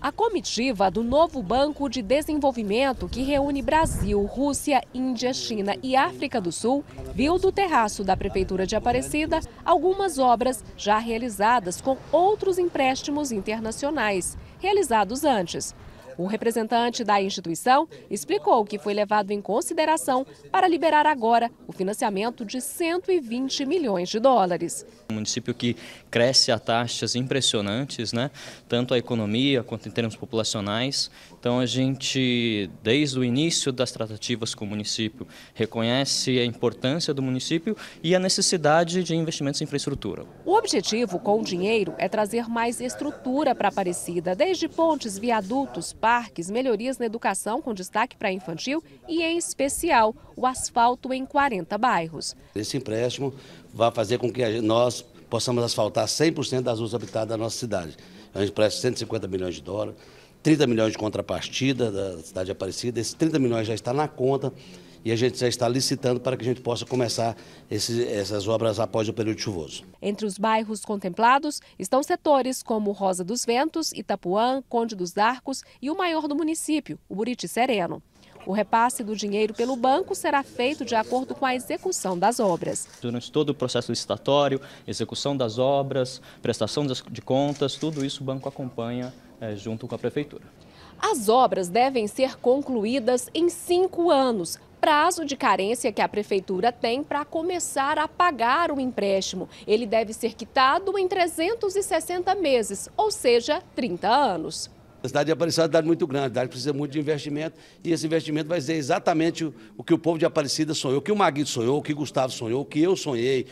A comitiva do novo Banco de Desenvolvimento, que reúne Brasil, Rússia, Índia, China e África do Sul, viu do terraço da Prefeitura de Aparecida algumas obras já realizadas com outros empréstimos internacionais, realizados antes. O representante da instituição explicou que foi levado em consideração para liberar agora o financiamento de 120 milhões de dólares. Um município que cresce a taxas impressionantes, né? tanto a economia quanto em termos populacionais. Então a gente, desde o início das tratativas com o município, reconhece a importância do município e a necessidade de investimentos em infraestrutura. O objetivo com o dinheiro é trazer mais estrutura para Aparecida, desde pontes, viadutos, parques, melhorias na educação com destaque para infantil e, em especial, o asfalto em 40 bairros. Esse empréstimo vai fazer com que nós possamos asfaltar 100% das ruas habitadas da nossa cidade. É um empréstimo de 150 milhões de dólares, 30 milhões de contrapartida da cidade de Aparecida. Esses 30 milhões já está na conta e a gente já está licitando para que a gente possa começar esse, essas obras após o período chuvoso. Entre os bairros contemplados estão setores como Rosa dos Ventos, Itapuã, Conde dos Arcos e o maior do município, o Buriti Sereno. O repasse do dinheiro pelo banco será feito de acordo com a execução das obras. Durante todo o processo licitatório, execução das obras, prestação de contas, tudo isso o banco acompanha é, junto com a prefeitura. As obras devem ser concluídas em cinco anos, prazo de carência que a prefeitura tem para começar a pagar o empréstimo. Ele deve ser quitado em 360 meses, ou seja, 30 anos. A cidade de Aparecida é uma cidade muito grande, a cidade precisa muito de investimento e esse investimento vai ser exatamente o, que o povo de Aparecida sonhou, o que o Maguito sonhou, o que o Gustavo sonhou, o que eu sonhei.